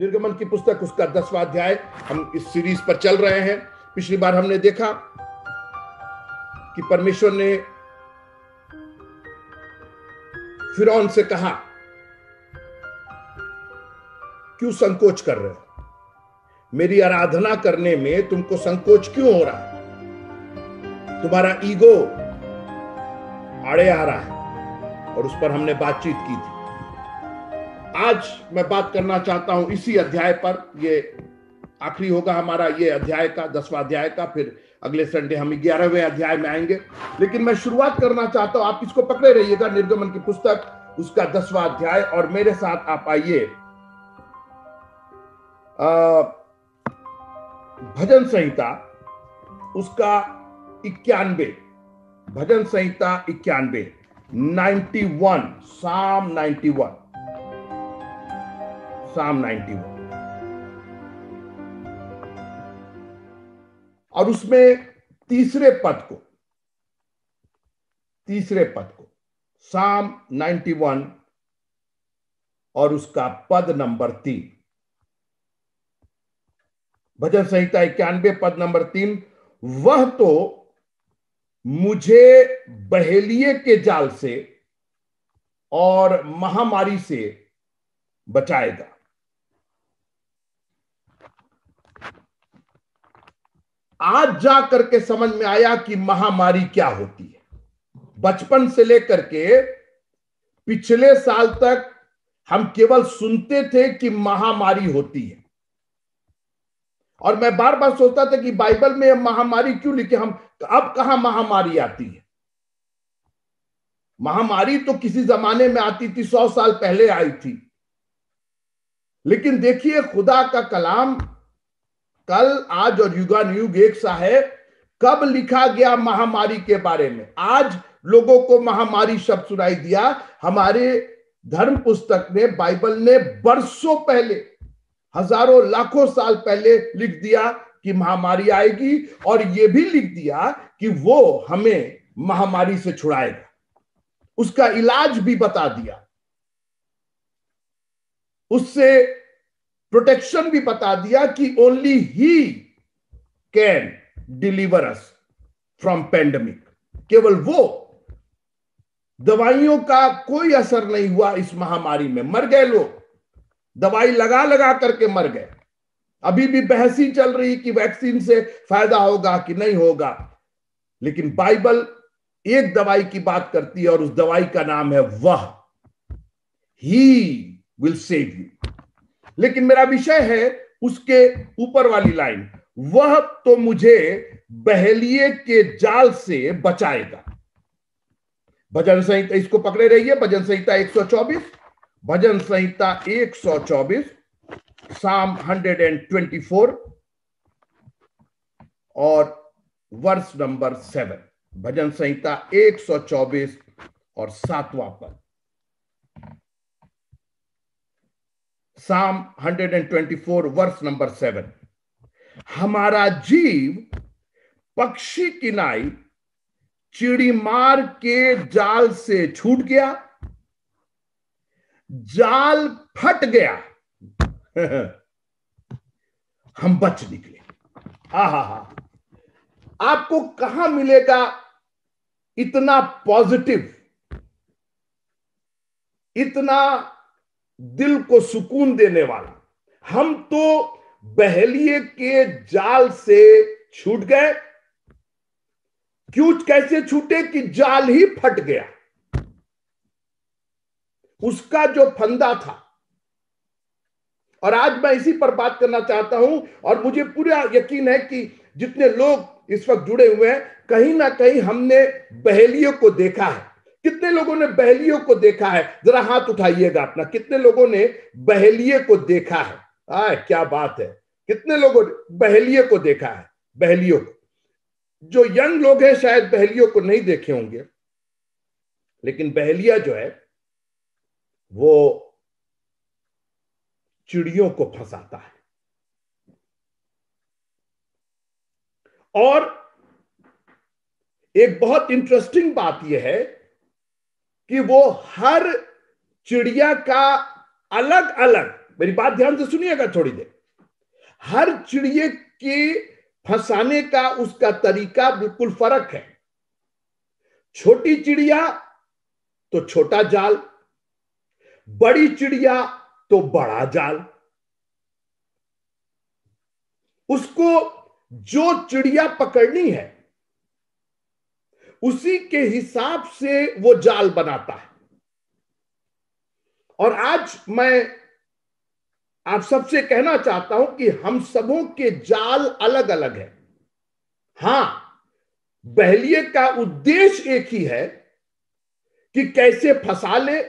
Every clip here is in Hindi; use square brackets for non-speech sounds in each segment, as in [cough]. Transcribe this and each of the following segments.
निर्गमन की पुस्तक उसका दसवा अध्याय हम इस सीरीज पर चल रहे हैं पिछली बार हमने देखा कि परमेश्वर ने फिरौन से कहा क्यों संकोच कर रहे हो मेरी आराधना करने में तुमको संकोच क्यों हो रहा है तुम्हारा ईगो आड़े आ रहा है और उस पर हमने बातचीत की थी आज मैं बात करना चाहता हूं इसी अध्याय पर ये आखिरी होगा हमारा ये अध्याय का दसवा अध्याय का फिर अगले संडे हम ग्यारहवें अध्याय में आएंगे लेकिन मैं शुरुआत करना चाहता हूं आप इसको पकड़े रहिएगा निर्गमन की पुस्तक उसका दसवा अध्याय और मेरे साथ आप आइए भजन संहिता उसका इक्यानवे भजन संहिता इक्यानवे शाम साम वन साम 91 और उसमें तीसरे पद को तीसरे पद को साम 91 और उसका पद नंबर तीन भजन संहिता इक्यानवे पद नंबर तीन वह तो मुझे बहेलिए के जाल से और महामारी से बचाएगा आज जा करके समझ में आया कि महामारी क्या होती है बचपन से लेकर के पिछले साल तक हम केवल सुनते थे कि महामारी होती है और मैं बार बार सोचता था कि बाइबल में महामारी क्यों लिखे हम अब कहा महामारी आती है महामारी तो किसी जमाने में आती थी सौ साल पहले आई थी लेकिन देखिए खुदा का कलाम कल आज और युगान युग एक सा है कब लिखा गया महामारी के बारे में आज लोगों को महामारी शब्द सुनाई दिया हमारे धर्म पुस्तक ने बाइबल ने बरसों पहले हजारों लाखों साल पहले लिख दिया कि महामारी आएगी और यह भी लिख दिया कि वो हमें महामारी से छुड़ाएगा उसका इलाज भी बता दिया उससे प्रोटेक्शन भी बता दिया कि ओनली ही can deliver us from pandemic केवल वो दवाइयों का कोई असर नहीं हुआ इस महामारी में मर गए लोग दवाई लगा लगा करके मर गए अभी भी बहस ही चल रही कि वैक्सीन से फायदा होगा कि नहीं होगा लेकिन बाइबल एक दवाई की बात करती है और उस दवाई का नाम है वह ही विल सेव यू लेकिन मेरा विषय है उसके ऊपर वाली लाइन वह तो मुझे बहलिए के जाल से बचाएगा भजन संहिता इसको पकड़े रहिए भजन संहिता 124 भजन संहिता 124 साम फोर और वर्ष नंबर सेवन भजन संहिता 124 और सातवां पद साम 124 वर्स नंबर सेवन हमारा जीव पक्षी किनाई चिड़ी मार के जाल से छूट गया जाल फट गया [laughs] हम बच निकले आहा हा आपको कहा मिलेगा इतना पॉजिटिव इतना दिल को सुकून देने वाला हम तो बहलिए के जाल से छूट गए क्यों कैसे छूटे कि जाल ही फट गया उसका जो फंदा था और आज मैं इसी पर बात करना चाहता हूं और मुझे पूरा यकीन है कि जितने लोग इस वक्त जुड़े हुए हैं कहीं ना कहीं हमने बहेलियों को देखा है कितने लोगों ने बहलियों को देखा है जरा हाथ उठाइएगा अपना कितने लोगों ने बहेलिए को देखा है आए क्या बात है कितने लोगों ने बहेलिए को देखा है बहलियों को जो यंग लोग हैं शायद बहलियों को नहीं देखे होंगे लेकिन बहलिया जो है वो चिड़ियों को फंसाता है और एक बहुत इंटरेस्टिंग बात यह है कि वो हर चिड़िया का अलग अलग मेरी बात ध्यान से सुनिएगा थोड़ी देर हर चिड़िए के फंसाने का उसका तरीका बिल्कुल फर्क है छोटी चिड़िया तो छोटा जाल बड़ी चिड़िया तो बड़ा जाल उसको जो चिड़िया पकड़नी है उसी के हिसाब से वो जाल बनाता है और आज मैं आप सबसे कहना चाहता हूं कि हम सबों के जाल अलग अलग है हां बहलिए का उद्देश्य एक ही है कि कैसे फंसा ले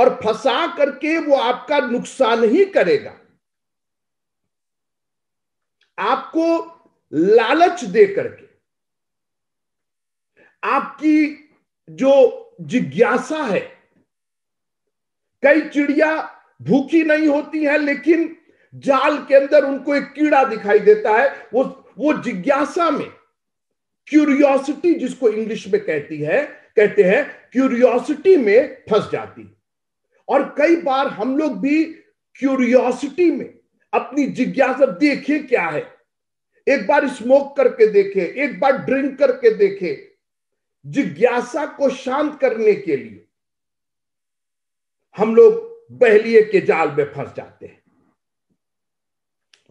और फंसा करके वो आपका नुकसान ही करेगा आपको लालच दे करके आपकी जो जिज्ञासा है कई चिड़िया भूखी नहीं होती है लेकिन जाल के अंदर उनको एक कीड़ा दिखाई देता है वो वो जिज्ञासा में क्यूरियोसिटी जिसको इंग्लिश में कहती है कहते हैं क्यूरियोसिटी में फंस जाती और कई बार हम लोग भी क्यूरियोसिटी में अपनी जिज्ञासा देखे क्या है एक बार स्मोक करके देखे एक बार ड्रिंक करके देखे जिज्ञासा को शांत करने के लिए हम लोग बहलिए के जाल में फंस जाते हैं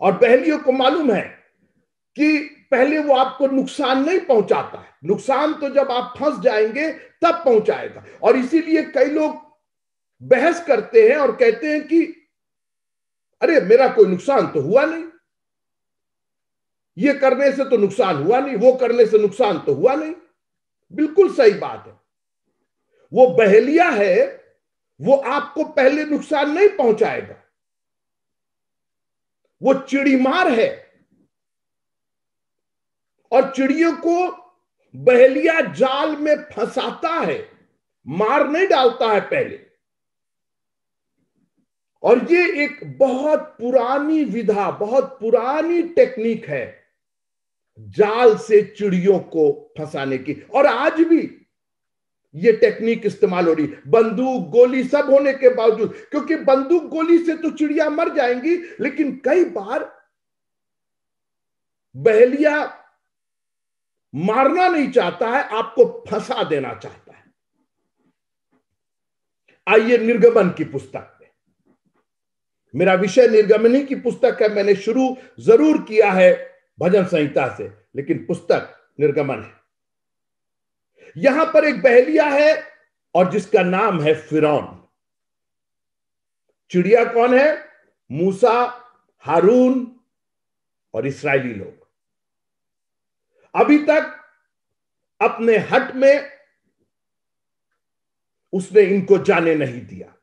और बहलियों को मालूम है कि पहले वो आपको नुकसान नहीं पहुंचाता है नुकसान तो जब आप फंस जाएंगे तब पहुंचाएगा और इसीलिए कई लोग बहस करते हैं और कहते हैं कि अरे मेरा कोई नुकसान तो हुआ नहीं ये करने से तो नुकसान हुआ नहीं वो करने से नुकसान तो हुआ नहीं बिल्कुल सही बात है वो बहेलिया है वो आपको पहले नुकसान नहीं पहुंचाएगा वो चिड़ीमार है और चिड़ियों को बहेलिया जाल में फंसाता है मार नहीं डालता है पहले और ये एक बहुत पुरानी विधा बहुत पुरानी टेक्निक है जाल से चिड़ियों को फंसाने की और आज भी ये टेक्निक इस्तेमाल हो रही बंदूक गोली सब होने के बावजूद क्योंकि बंदूक गोली से तो चिड़िया मर जाएंगी लेकिन कई बार बहलिया मारना नहीं चाहता है आपको फंसा देना चाहता है आइए निर्गमन की पुस्तक मेरा विषय निर्गमनी की पुस्तक है मैंने शुरू जरूर किया है भजन संहिता से लेकिन पुस्तक निर्गमन है यहां पर एक बहलिया है और जिसका नाम है फिरौन चिड़िया कौन है मूसा हारून और इसराइली लोग अभी तक अपने हट में उसने इनको जाने नहीं दिया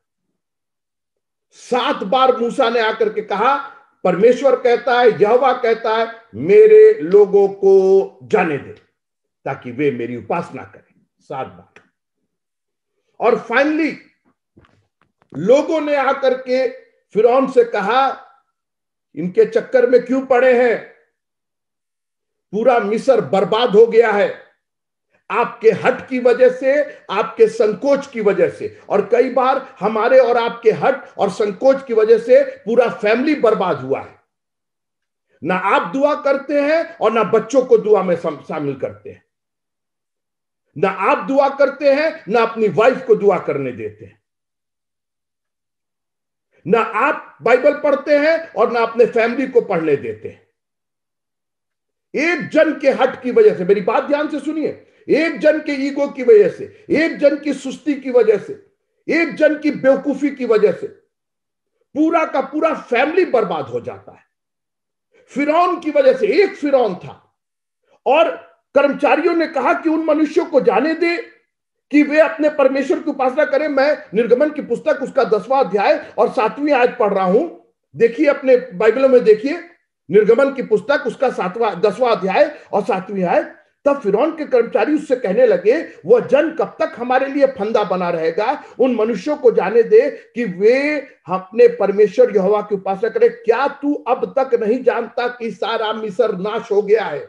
सात बार मूसा ने आकर के कहा परमेश्वर कहता है यहवा कहता है मेरे लोगों को जाने दे ताकि वे मेरी उपासना करें सात बार और फाइनली लोगों ने आकर के फिर से कहा इनके चक्कर में क्यों पड़े हैं पूरा मिसर बर्बाद हो गया है आपके हट की वजह से आपके संकोच की वजह से और कई बार हमारे और आपके हट और संकोच की वजह से पूरा फैमिली बर्बाद हुआ है ना आप दुआ करते हैं और ना बच्चों को दुआ में शामिल करते हैं ना आप दुआ करते हैं ना अपनी वाइफ को दुआ करने देते हैं ना आप बाइबल पढ़ते हैं और ना अपने फैमिली को पढ़ने देते हैं एक जन के हट की वजह से मेरी बात ध्यान से सुनिए एक जन के ईगो की वजह से एक जन की सुस्ती की वजह से एक जन की बेवकूफी की वजह से पूरा का पूरा फैमिली बर्बाद हो जाता है फिरौन की वजह से एक फिरौन था और कर्मचारियों ने कहा कि उन मनुष्यों को जाने दे कि वे अपने परमेश्वर की उपासना करें मैं निर्गमन की पुस्तक उसका दसवां अध्याय और सातवीं आयत पढ़ रहा हूं देखिए अपने बाइबलों में देखिए निर्गमन की पुस्तक उसका सातवां दसवां अध्याय और सातवीं आयत तब फिरौन के कर्मचारी उससे कहने लगे वह जन कब तक हमारे लिए फंदा बना रहेगा उन मनुष्यों को जाने दे कि वे अपने परमेश्वर यहोवा की उपासना करें क्या तू अब तक नहीं जानता कि सारा मिसर नाश हो गया है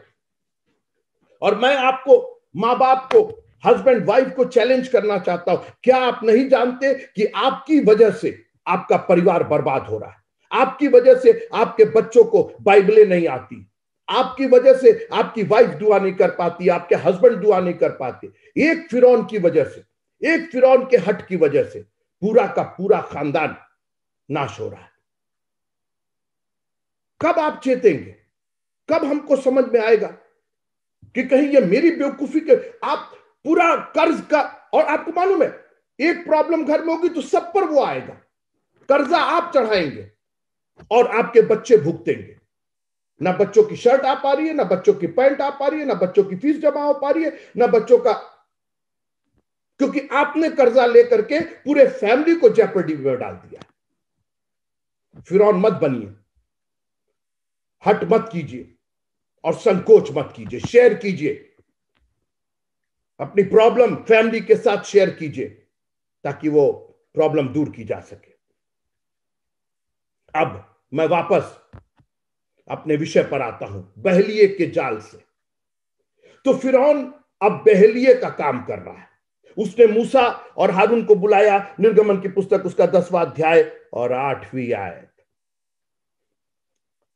और मैं आपको मां बाप को हस्बैंड वाइफ को चैलेंज करना चाहता हूं क्या आप नहीं जानते कि आपकी वजह से आपका परिवार बर्बाद हो रहा है आपकी वजह से आपके बच्चों को बाइबलें नहीं आती आपकी वजह से आपकी वाइफ दुआ नहीं कर पाती आपके हस्बैंड दुआ नहीं कर पाते एक फिरौन की वजह से एक फिर के हट की वजह से पूरा का पूरा खानदान नाश हो रहा है कब आप चेतेंगे कब हमको समझ में आएगा कि कहीं ये मेरी बेवकूफी के आप पूरा कर्ज का और आपको मालूम है एक प्रॉब्लम घर में होगी तो सब पर वो आएगा कर्जा आप चढ़ाएंगे और आपके बच्चे भुगतेंगे ना बच्चों की शर्ट आ पा रही है ना बच्चों की पैंट आ पा रही है ना बच्चों की फीस जमा हो पा रही है ना बच्चों का क्योंकि आपने कर्जा लेकर के पूरे फैमिली को जेपर्डी में डाल दिया फिर और मत बनिए हट मत कीजिए और संकोच मत कीजिए शेयर कीजिए अपनी प्रॉब्लम फैमिली के साथ शेयर कीजिए ताकि वो प्रॉब्लम दूर की जा सके अब मैं वापस अपने विषय पर आता हूं बहलिए के जाल से तो फिर अब बहलिए का काम कर रहा है उसने मूसा और हारून को बुलाया निर्गमन की पुस्तक उसका दसवा अध्याय और आठवीं आयत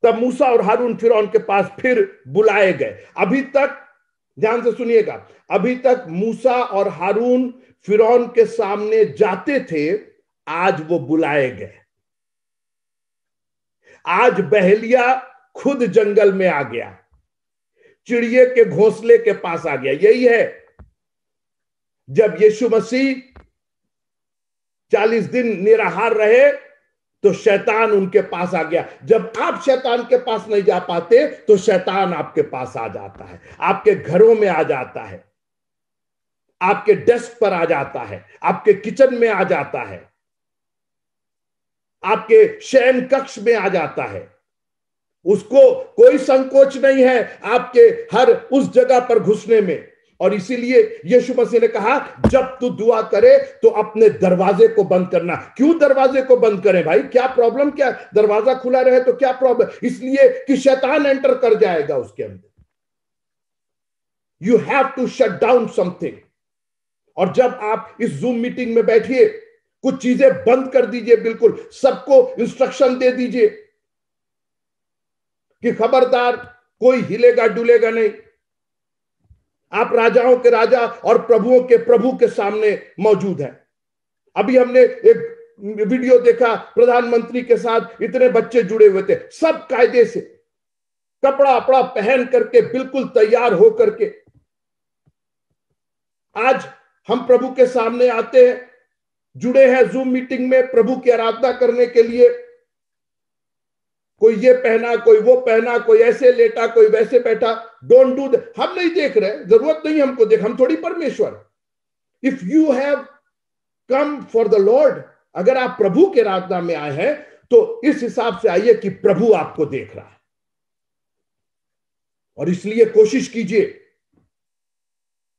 तब मूसा और हारून फिर के पास फिर बुलाए गए अभी तक ध्यान से सुनिएगा अभी तक मूसा और हारून फिर के सामने जाते थे आज वो बुलाए गए आज बहलिया खुद जंगल में आ गया चिड़िए के घोंसले के पास आ गया यही है जब यीशु मसीह चालीस दिन निराहार रहे तो शैतान उनके पास आ गया जब आप शैतान के पास नहीं जा पाते तो शैतान आपके पास आ जाता है आपके घरों में आ जाता है आपके डेस्क पर आ जाता है आपके किचन में आ जाता है आपके शयन कक्ष में आ जाता है उसको कोई संकोच नहीं है आपके हर उस जगह पर घुसने में और इसीलिए यीशु मसीह ने कहा जब तू दुआ करे तो अपने दरवाजे को बंद करना क्यों दरवाजे को बंद करें भाई क्या प्रॉब्लम क्या दरवाजा खुला रहे तो क्या प्रॉब्लम इसलिए कि शैतान एंटर कर जाएगा उसके अंदर you have to shut down something और जब आप इस जूम मीटिंग में बैठिए कुछ चीजें बंद कर दीजिए बिल्कुल सबको इंस्ट्रक्शन दे दीजिए कि खबरदार कोई हिलेगा डुलेगा नहीं आप राजाओं के राजा और प्रभुओं के प्रभु के सामने मौजूद है अभी हमने एक वीडियो देखा प्रधानमंत्री के साथ इतने बच्चे जुड़े हुए थे सब कायदे से कपड़ा अपड़ा पहन करके बिल्कुल तैयार हो करके आज हम प्रभु के सामने आते हैं जुड़े हैं जूम मीटिंग में प्रभु की आराधना करने के लिए कोई ये पहना कोई वो पहना कोई ऐसे लेटा कोई वैसे बैठा डोंट डू हम नहीं देख रहे जरूरत नहीं हमको देख हम थोड़ी परमेश्वर if you have come for the lord अगर आप प्रभु के राजना में आए हैं तो इस हिसाब से आइए कि प्रभु आपको देख रहा है और इसलिए कोशिश कीजिए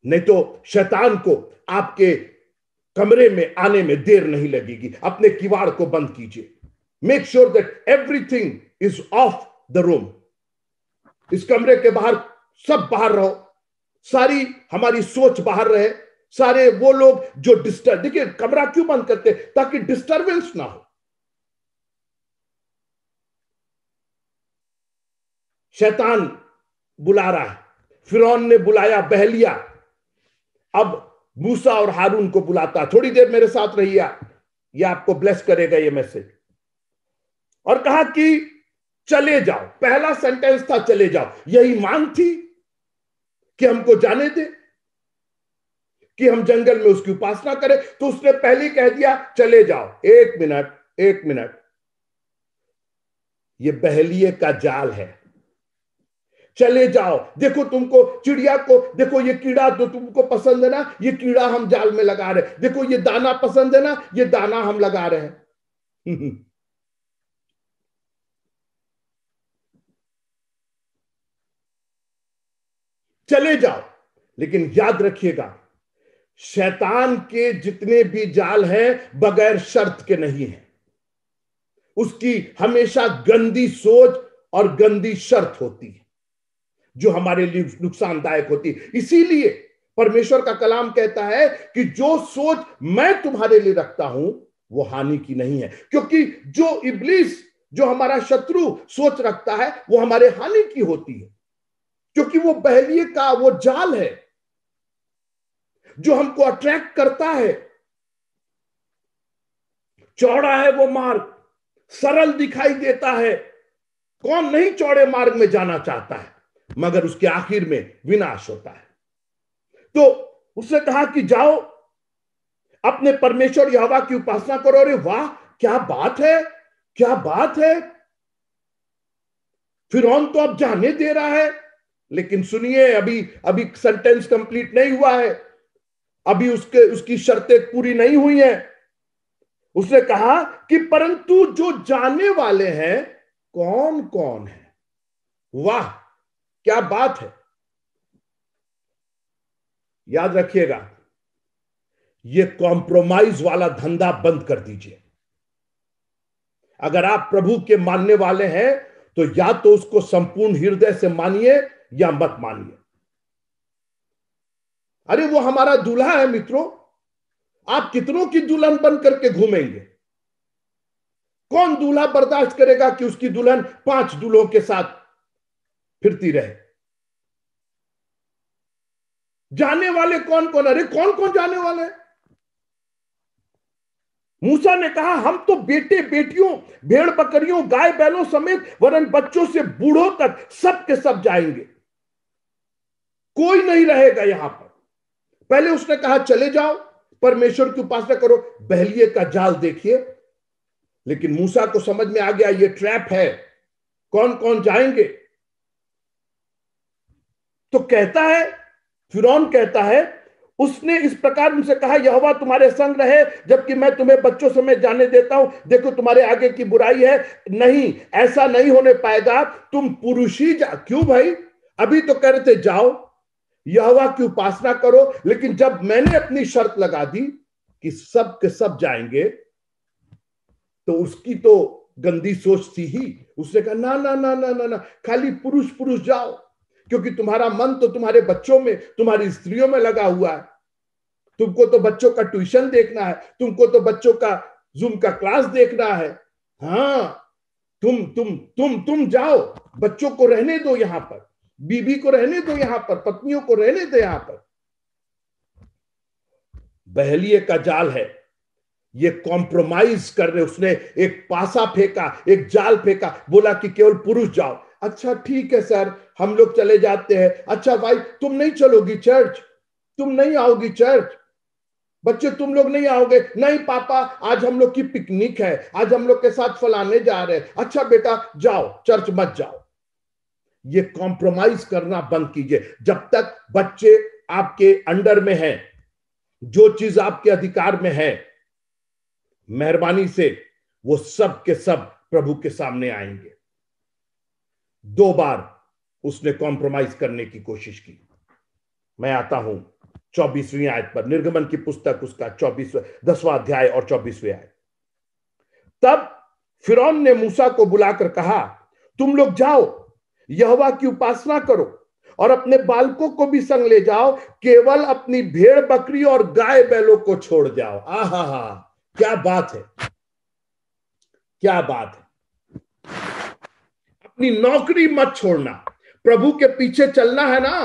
नहीं तो शैतान को आपके कमरे में आने में देर नहीं लगेगी अपने किवाड़ को बंद कीजिए make sure that everything is off the room इस कमरे के बाहर सब बाहर रहो सारी हमारी सोच बाहर रहे सारे वो लोग जो डिस्टर्ब देखिए कमरा क्यों बंद करते ताकि डिस्टर्बेंस ना हो शैतान बुला रहा है फिर ने बुलाया बहलिया अब मूसा और हारून को बुलाता थोड़ी देर मेरे साथ रहिए ये आपको ब्लेस करेगा ये मैसेज और कहा कि चले जाओ पहला सेंटेंस था चले जाओ यही मांग थी कि हमको जाने दे कि हम जंगल में उसकी उपासना करें तो उसने पहले कह दिया चले जाओ एक मिनट एक मिनट ये बहलिए का जाल है चले जाओ देखो तुमको चिड़िया को देखो ये कीड़ा तो तुमको पसंद है ना ये कीड़ा हम जाल में लगा रहे देखो ये दाना पसंद है ना ये दाना हम लगा रहे हैं [laughs] चले जाओ लेकिन याद रखिएगा शैतान के जितने भी जाल हैं बगैर शर्त के नहीं है उसकी हमेशा गंदी सोच और गंदी शर्त होती है जो हमारे लिए नुकसानदायक होती है इसीलिए परमेश्वर का कलाम कहता है कि जो सोच मैं तुम्हारे लिए रखता हूं वो हानि की नहीं है क्योंकि जो इब्लिस जो हमारा शत्रु सोच रखता है वो हमारे हानि की होती है क्योंकि वो बहलिए का वो जाल है जो हमको अट्रैक्ट करता है चौड़ा है वो मार्ग सरल दिखाई देता है कौन नहीं चौड़े मार्ग में जाना चाहता है मगर उसके आखिर में विनाश होता है तो उसने कहा कि जाओ अपने परमेश्वर यहोवा की उपासना करो अरे वाह क्या बात है क्या बात है फिर तो अब जाने दे रहा है लेकिन सुनिए अभी अभी सेंटेंस कंप्लीट नहीं हुआ है अभी उसके उसकी शर्तें पूरी नहीं हुई हैं उसने कहा कि परंतु जो जाने वाले हैं कौन कौन है वाह क्या बात है याद रखिएगा ये कॉम्प्रोमाइज वाला धंधा बंद कर दीजिए अगर आप प्रभु के मानने वाले हैं तो या तो उसको संपूर्ण हृदय से मानिए या मत मानिए अरे वो हमारा दूल्हा है मित्रों आप कितनों की दुल्हन बन करके घूमेंगे कौन दूल्हा बर्दाश्त करेगा कि उसकी दुल्हन पांच दूल्हों के साथ फिरती रहे जाने वाले कौन कौन अरे कौन कौन जाने वाले मूसा ने कहा हम तो बेटे बेटियों भेड़ बकरियों गाय बैलों समेत वरन बच्चों से बूढ़ों तक सब के सब जाएंगे कोई नहीं रहेगा यहां पर पहले उसने कहा चले जाओ परमेश्वर की उपासना करो बहलिए का जाल देखिए लेकिन मूसा को समझ में आ गया ये ट्रैप है कौन कौन जाएंगे तो कहता है फिर कहता है उसने इस प्रकार उनसे कहा यहोवा तुम्हारे संग रहे जबकि मैं तुम्हें बच्चों समय जाने देता हूं देखो तुम्हारे आगे की बुराई है नहीं ऐसा नहीं होने पाएगा तुम पुरुष ही जा क्यों भाई अभी तो कह रहे थे जाओ यहवा की उपासना करो लेकिन जब मैंने अपनी शर्त लगा दी कि सब के सब जाएंगे तो उसकी तो गंदी सोच थी ही उसने कहा ना ना ना ना ना ना खाली पुरुष पुरुष जाओ क्योंकि तुम्हारा मन तो तुम्हारे बच्चों में तुम्हारी स्त्रियों में लगा हुआ है तुमको तो बच्चों का ट्यूशन देखना है तुमको तो बच्चों का जूम का क्लास देखना है हाँ तुम तुम तुम तुम जाओ बच्चों को रहने दो यहां पर बीबी को रहने दो यहां पर पत्नियों को रहने दो यहां पर बहलिए का जाल है ये कॉम्प्रोमाइज कर रहे उसने एक पासा फेंका एक जाल फेंका बोला कि केवल पुरुष जाओ अच्छा ठीक है सर हम लोग चले जाते हैं अच्छा भाई तुम नहीं चलोगी चर्च तुम नहीं आओगी चर्च बच्चे तुम लोग नहीं आओगे नहीं पापा आज हम लोग की पिकनिक है आज हम लोग के साथ फलाने जा रहे हैं अच्छा बेटा जाओ चर्च मत जाओ ये कॉम्प्रोमाइज करना बंद कीजिए जब तक बच्चे आपके अंडर में हैं जो चीज आपके अधिकार में है मेहरबानी से वो सब के सब प्रभु के सामने आएंगे दो बार उसने कॉम्प्रोमाइज करने की कोशिश की मैं आता हूं चौबीसवीं आयत पर निर्गमन की पुस्तक उसका चौबीस दसवां अध्याय और चौबीसवीं आयत तब फिरौन ने मूसा को बुलाकर कहा तुम लोग जाओ यहवा की उपासना करो और अपने बालकों को भी संग ले जाओ केवल अपनी भेड़ बकरी और गाय बैलों को छोड़ जाओ आ हा हा क्या बात है क्या बात है अपनी नौकरी मत छोड़ना प्रभु के पीछे चलना है ना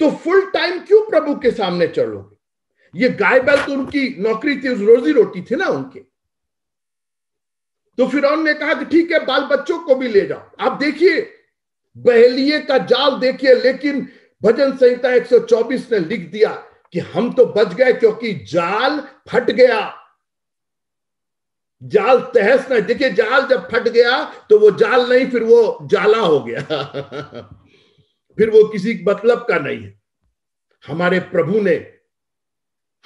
तो फुल टाइम क्यों प्रभु के सामने चलोगे ये गाय बैल तो उनकी नौकरी थी रोजी रोटी थी ना उनके तो फिर ने कहा कि ठीक है बाल बच्चों को भी ले जाओ आप देखिए बहलिए का जाल देखिए लेकिन भजन संहिता 124 ने लिख दिया कि हम तो बच गए क्योंकि जाल फट गया जाल तहस न देखिए जाल जब फट गया तो वो जाल नहीं फिर वो जाला हो गया [laughs] फिर वो किसी मतलब का नहीं है हमारे प्रभु ने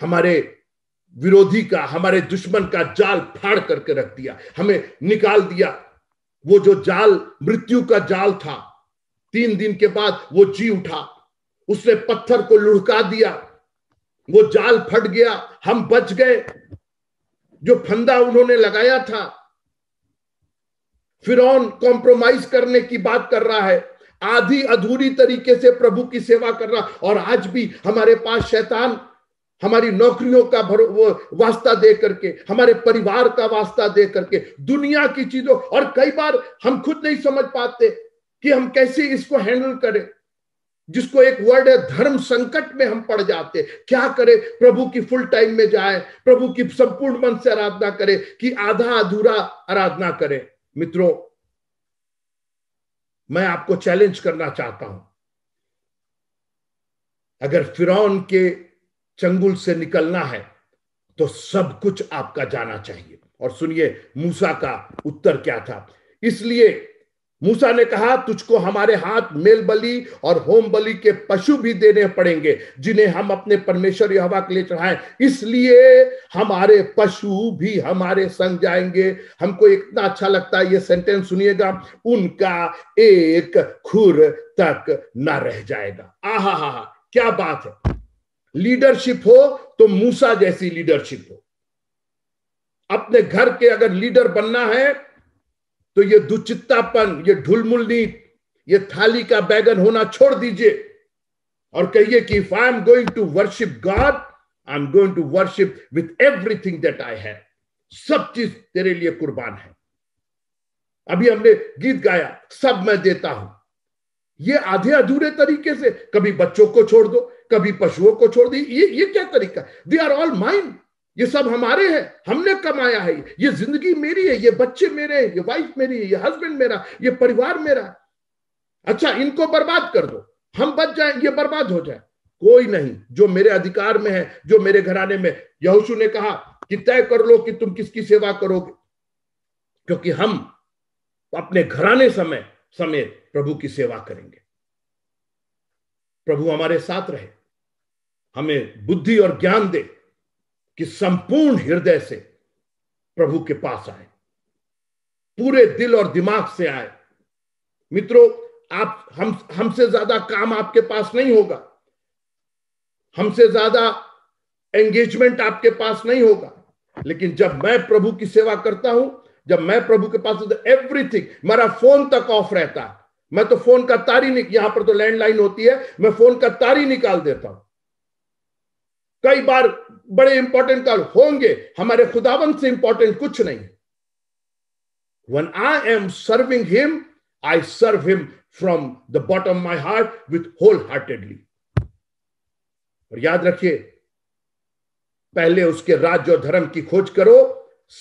हमारे विरोधी का हमारे दुश्मन का जाल फाड़ करके रख दिया हमें निकाल दिया वो जो जाल मृत्यु का जाल था तीन दिन के बाद वो जी उठा उसने पत्थर को लुढ़का दिया वो जाल फट गया हम बच गए जो फंदा उन्होंने लगाया था फिर कॉम्प्रोमाइज करने की बात कर रहा है आधी अधूरी तरीके से प्रभु की सेवा कर रहा और आज भी हमारे पास शैतान हमारी नौकरियों का भर, वास्ता दे करके हमारे परिवार का वास्ता दे करके दुनिया की चीजों और कई बार हम खुद नहीं समझ पाते कि हम कैसे इसको हैंडल करें जिसको एक वर्ड है धर्म संकट में हम पड़ जाते क्या करें प्रभु की फुल टाइम में जाए प्रभु की संपूर्ण मन से आराधना करें कि आधा अधूरा आराधना करें मित्रों मैं आपको चैलेंज करना चाहता हूं अगर फिरौन के चंगुल से निकलना है तो सब कुछ आपका जाना चाहिए और सुनिए मूसा का उत्तर क्या था इसलिए मूसा ने कहा तुझको हमारे हाथ मेल बलि और होम बलि के पशु भी देने पड़ेंगे जिन्हें हम अपने परमेश्वर यहोवा के लिए चढ़ाएं इसलिए हमारे पशु भी हमारे संग जाएंगे हमको इतना अच्छा लगता है ये सेंटेंस सुनिएगा उनका एक खुर तक ना रह जाएगा आहा हा क्या बात है लीडरशिप हो तो मूसा जैसी लीडरशिप हो अपने घर के अगर लीडर बनना है तो ये दुचित्तापन ये नीत ये थाली का बैगन होना छोड़ दीजिए और कहिए कि if I am going to worship God I am going to worship with everything that I है सब चीज तेरे लिए कुर्बान है अभी हमने गीत गाया सब मैं देता हूं ये आधे अधूरे तरीके से कभी बच्चों को छोड़ दो कभी पशुओं को छोड़ दो ये ये क्या तरीका दे आर ऑल माइंड ये सब हमारे हैं हमने कमाया है ये जिंदगी मेरी है ये बच्चे मेरे हैं ये वाइफ मेरी है ये हस्बैंड मेरा ये परिवार मेरा है अच्छा इनको बर्बाद कर दो हम बच जाए ये बर्बाद हो जाए कोई नहीं जो मेरे अधिकार में है जो मेरे घराने में यहोशु ने कहा कि तय कर लो कि तुम किसकी सेवा करोगे क्योंकि हम अपने घराने समय समय प्रभु की सेवा करेंगे प्रभु हमारे साथ रहे हमें बुद्धि और ज्ञान दे कि संपूर्ण हृदय से प्रभु के पास आए पूरे दिल और दिमाग से आए मित्रों आप हम हमसे ज्यादा काम आपके पास नहीं होगा हमसे ज्यादा एंगेजमेंट आपके पास नहीं होगा लेकिन जब मैं प्रभु की सेवा करता हूं जब मैं प्रभु के पास एवरीथिंग मेरा फोन तक ऑफ रहता है मैं तो फोन का तारी यहां पर तो लैंडलाइन होती है मैं फोन का तारी निकाल देता हूं कई बार बड़े इंपॉर्टेंट कर होंगे हमारे खुदावन से इंपॉर्टेंट कुछ नहीं one I am serving him I serve him from the bottom my heart with whole heartedly और याद रखिए पहले उसके राज्य और धर्म की खोज करो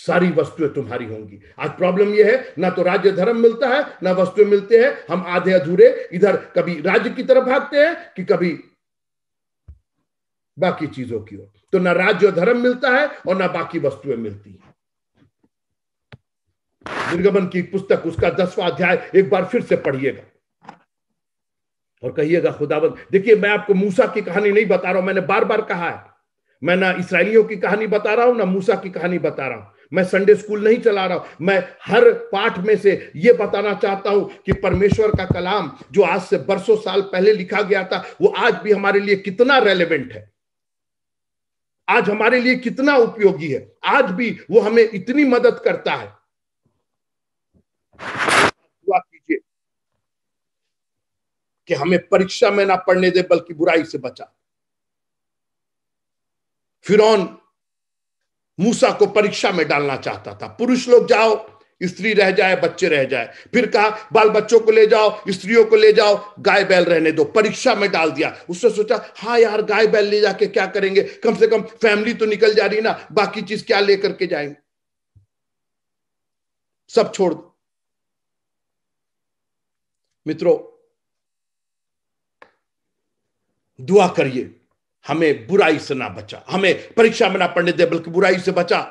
सारी वस्तुएं तुम्हारी होंगी आज प्रॉब्लम यह है ना तो राज्य धर्म मिलता है ना वस्तुएं मिलते हैं हम आधे अधूरे इधर कभी राज्य की तरफ भागते हैं कि कभी बाकी चीजों की ओर तो ना राज्य धर्म मिलता है और ना बाकी वस्तुएं मिलती हैं निर्गमन की पुस्तक उसका दसवा अध्याय एक बार फिर से पढ़िएगा और कहिएगा खुदाबंद देखिए मैं आपको मूसा की कहानी नहीं बता रहा हूं मैंने बार बार कहा है मैं ना इसराइलियों की कहानी बता रहा हूं ना मूसा की कहानी बता रहा हूं मैं संडे स्कूल नहीं चला रहा हूं मैं हर पाठ में से यह बताना चाहता हूं कि परमेश्वर का कलाम जो आज से बरसों साल पहले लिखा गया था वो आज भी हमारे लिए कितना रेलेवेंट है आज हमारे लिए कितना उपयोगी है आज भी वो हमें इतनी मदद करता है दुआ कीजिए कि हमें परीक्षा में ना पढ़ने दे बल्कि बुराई से बचा फिरौन मूसा को परीक्षा में डालना चाहता था पुरुष लोग जाओ स्त्री रह जाए बच्चे रह जाए फिर कहा बाल बच्चों को ले जाओ स्त्रियों को ले जाओ गाय बैल रहने दो परीक्षा में डाल दिया उसने सोचा हाँ यार गाय बैल ले जाके क्या करेंगे कम से कम फैमिली तो निकल जा रही ना बाकी चीज क्या लेकर के जाएंगे सब छोड़ दो मित्रों दुआ करिए हमें बुराई से ना बचा हमें परीक्षा में ना पढ़ने दे बल्कि बुराई से बचा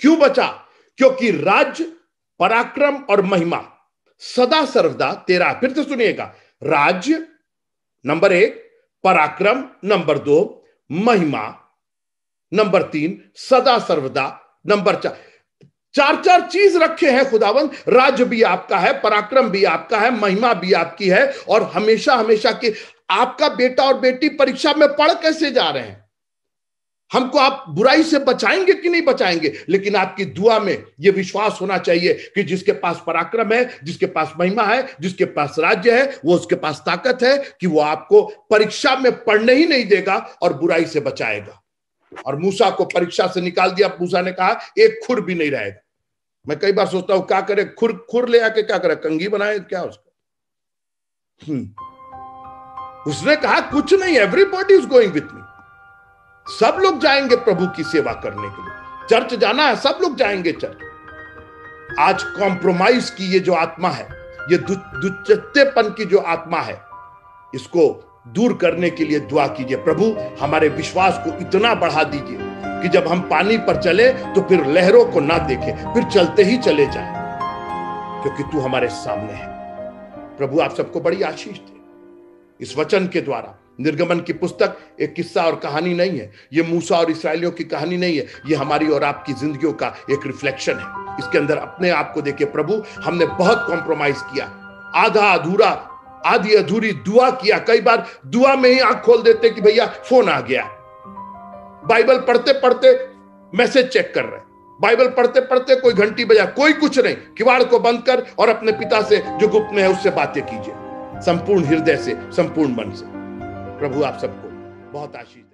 क्यों बचा क्योंकि राज्य पराक्रम और महिमा सदा सर्वदा तेरा फिर से सुनिएगा राज्य नंबर एक पराक्रम नंबर दो महिमा नंबर तीन सदा सर्वदा नंबर चार चार चार चीज रखे हैं खुदावन राज्य भी आपका है पराक्रम भी आपका है महिमा भी आपकी है और हमेशा हमेशा की आपका बेटा और बेटी परीक्षा में पढ़ कैसे जा रहे हैं हमको आप बुराई से बचाएंगे कि नहीं बचाएंगे लेकिन आपकी दुआ में यह विश्वास होना चाहिए कि जिसके पास पराक्रम है जिसके पास महिमा है जिसके पास राज्य है वो उसके पास ताकत है कि वो आपको परीक्षा में पढ़ने ही नहीं देगा और बुराई से बचाएगा और मूसा को परीक्षा से निकाल दिया मूसा ने कहा एक खुर भी नहीं रहेगा मैं कई बार सोचता हूं क्या करे खुर खुर ले आके क्या करे कंगी बनाए क्या उसको हम्म। उसने कहा कुछ नहीं everybody is going with me सब लोग जाएंगे प्रभु की सेवा करने के लिए चर्च जाना है सब लोग जाएंगे चर्च आज कॉम्प्रोमाइज की ये जो आत्मा है ये दुचत्तेपन की जो आत्मा है इसको दूर करने के लिए दुआ कीजिए प्रभु हमारे विश्वास को इतना बढ़ा दीजिए कि जब हम पानी पर चले तो फिर लहरों को ना देखें फिर चलते ही चले जाए क्योंकि तू हमारे सामने है प्रभु आप सबको बड़ी आशीष दे इस वचन के द्वारा निर्गमन की पुस्तक एक किस्सा और कहानी नहीं है ये मूसा और इसराइलियों की कहानी नहीं है ये हमारी और आपकी जिंदगियों का एक रिफ्लेक्शन है इसके अंदर अपने आप को देखे प्रभु हमने बहुत कॉम्प्रोमाइज किया आधा अधूरा आधी अधूरी दुआ किया कई बार दुआ में ही आंख खोल देते कि भैया फोन आ गया बाइबल पढ़ते पढ़ते मैसेज चेक कर रहे बाइबल पढ़ते पढ़ते कोई घंटी बजा कोई कुछ नहीं किवाड़ को बंद कर और अपने पिता से जो गुप्त में है उससे बातें कीजिए संपूर्ण हृदय से संपूर्ण मन से प्रभु आप सबको बहुत आशीष